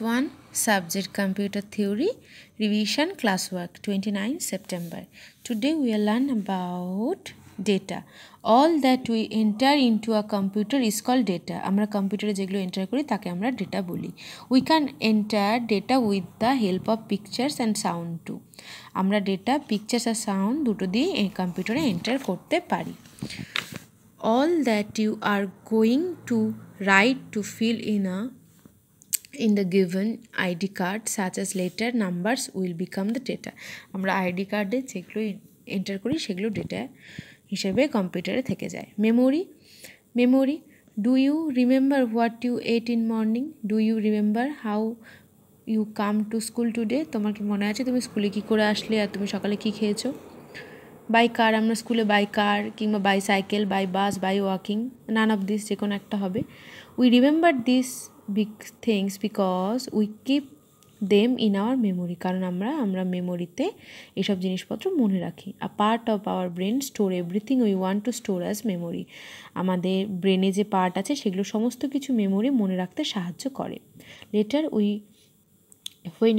1 subject computer theory revision classwork 29 September today we will learn about data all that we enter into a computer is called data আমরা কম্পিউটারে যেগুলো enter করি তাকে আমরা data বলি we can enter data with the help of pictures and sound to আমরা data pictures আর sound দুটো দিয়ে কম্পিউটারে এন্টার করতে পারি all that you are going to write to fill in a in the given id card such as letter numbers will become the data আমরা ID কার্ডে যেগুলো এন্টার করি সেগুলো ডেটা হিসেবে কম্পিউটারে থেকে যায় memory memory do you remember what you ate in morning do you remember how you come to school today তোমার কি মনে আছে তুমি স্কুলে কী করে আসলে আর তুমি সকালে কী খেয়েছো বাই কার আমরা স্কুলে বাই কার কিংবা by cycle by bus by walking none of this যে কোনো একটা হবে we remember this big things because we keep them in our memory কারণ আমরা আমরা মেমোরিতে এসব জিনিসপত্র মনে রাখি a part of our brain store everything we want to store as memory আমাদের ব্রেনে যে পার্ট আছে সেগুলো সমস্ত কিছু মেমোরি মনে রাখতে সাহায্য করে later we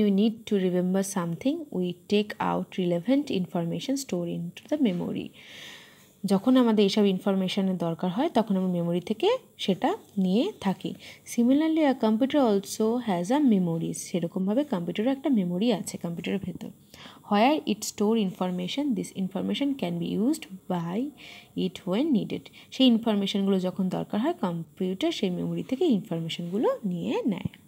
you need to remember something we take out relevant information store into the memory যখন আমাদের এইসব ইনফরমেশনের দরকার হয় তখন আমরা মেমোরি থেকে সেটা নিয়ে থাকি similarly a computer also has a memory সেরকমভাবে কম্পিউটারও একটা মেমোরি আছে কম্পিউটারের ভেতর where it store information this information can be used by it when needed সেই ইনফরমেশনগুলো যখন দরকার হয় কম্পিউটার সেই মেমোরি থেকে ইনফরমেশনগুলো নিয়ে নেয়